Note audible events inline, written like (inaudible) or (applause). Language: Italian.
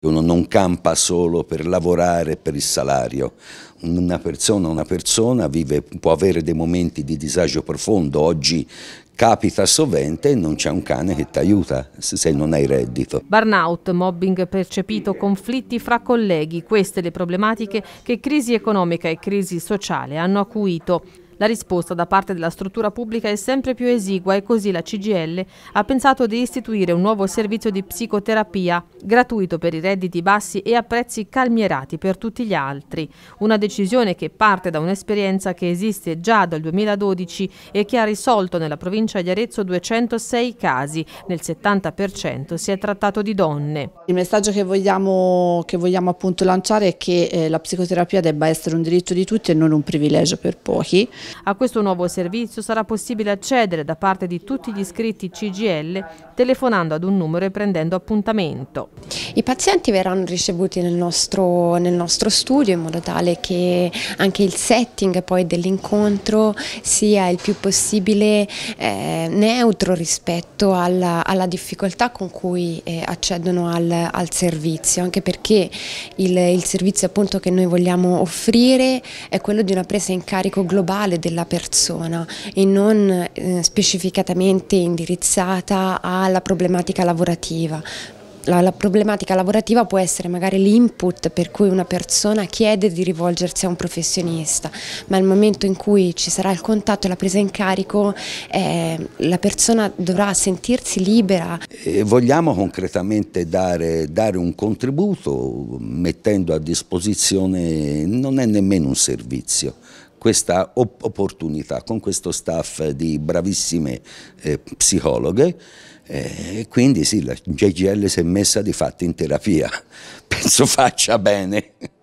Uno non campa solo per lavorare per il salario. Una persona, una persona vive, può avere dei momenti di disagio profondo. Oggi capita sovente e non c'è un cane che ti aiuta se non hai reddito. Burnout, mobbing percepito, conflitti fra colleghi, queste le problematiche che crisi economica e crisi sociale hanno acuito. La risposta da parte della struttura pubblica è sempre più esigua e così la CGL ha pensato di istituire un nuovo servizio di psicoterapia gratuito per i redditi bassi e a prezzi calmierati per tutti gli altri. Una decisione che parte da un'esperienza che esiste già dal 2012 e che ha risolto nella provincia di Arezzo 206 casi, nel 70% si è trattato di donne. Il messaggio che vogliamo, che vogliamo lanciare è che eh, la psicoterapia debba essere un diritto di tutti e non un privilegio per pochi. A questo nuovo servizio sarà possibile accedere da parte di tutti gli iscritti CGL telefonando ad un numero e prendendo appuntamento. I pazienti verranno ricevuti nel nostro, nel nostro studio in modo tale che anche il setting poi dell'incontro sia il più possibile eh, neutro rispetto alla, alla, difficoltà con cui eh, accedono al, al, servizio, anche perché il, il servizio appunto che noi vogliamo offrire è quello di una presa in carico globale della persona e non eh, specificatamente indirizzata alla problematica lavorativa la, la problematica lavorativa può essere magari l'input per cui una persona chiede di rivolgersi a un professionista, ma al momento in cui ci sarà il contatto e la presa in carico eh, la persona dovrà sentirsi libera. E vogliamo concretamente dare, dare un contributo mettendo a disposizione, non è nemmeno un servizio, questa opportunità con questo staff di bravissime eh, psicologhe eh, e quindi sì, la GGL si è messa di fatto in terapia, (laughs) penso faccia bene.